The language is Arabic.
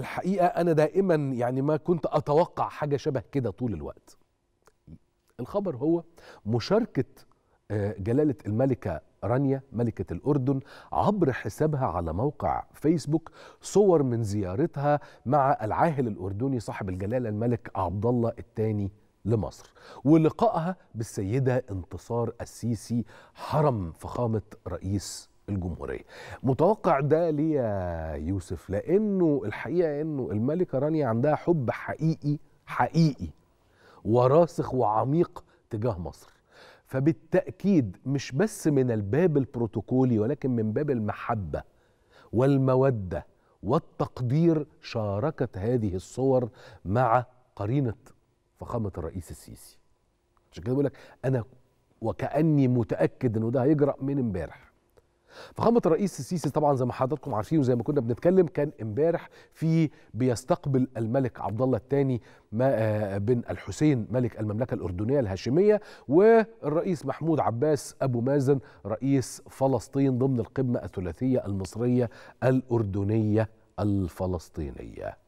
الحقيقة أنا دائما يعني ما كنت أتوقع حاجة شبه كده طول الوقت الخبر هو مشاركة آه، جلالة الملكة رانيا ملكة الأردن عبر حسابها على موقع فيسبوك صور من زيارتها مع العاهل الأردني صاحب الجلالة الملك عبد الله الثاني لمصر ولقائها بالسيدة انتصار السيسي حرم فخامة رئيس الجمهورية متوقع ده ليه يا يوسف لأنه الحقيقة أنه الملكة رانيا عندها حب حقيقي حقيقي وراسخ وعميق تجاه مصر فبالتأكيد مش بس من الباب البروتوكولي ولكن من باب المحبة والمودة والتقدير شاركت هذه الصور مع قرينة فخامة الرئيس السيسي عشان كده بقول لك أنا وكأني متأكد إنه ده هيجرأ من امبارح فخامه الرئيس السيسي طبعا زي ما حضراتكم عارفين وزي ما كنا بنتكلم كان امبارح في بيستقبل الملك عبد الله الثاني آه، بن الحسين ملك المملكه الاردنيه الهاشميه والرئيس محمود عباس ابو مازن رئيس فلسطين ضمن القمه الثلاثيه المصريه الاردنيه الفلسطينيه